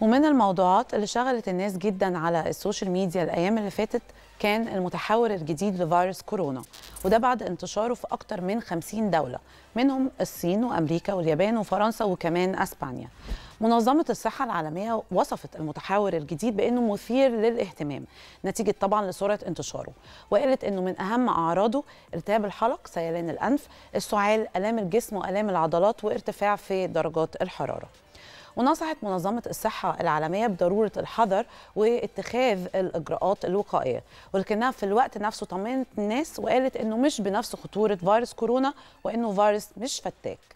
ومن الموضوعات اللي شغلت الناس جدا على السوشيال ميديا الايام اللي فاتت كان المتحور الجديد لفيروس كورونا وده بعد انتشاره في اكتر من 50 دوله منهم الصين وامريكا واليابان وفرنسا وكمان اسبانيا منظمة الصحة العالمية وصفت المتحور الجديد بأنه مثير للاهتمام نتيجة طبعا لسرعة انتشاره وقالت أنه من أهم أعراضه التهاب الحلق سيلان الأنف السعال ألام الجسم وألام العضلات وارتفاع في درجات الحرارة ونصحت منظمة الصحة العالمية بضرورة الحذر واتخاذ الإجراءات الوقائية ولكنها في الوقت نفسه طمنت الناس وقالت إنه مش بنفس خطورة فيروس كورونا وإنه فيروس مش فتاك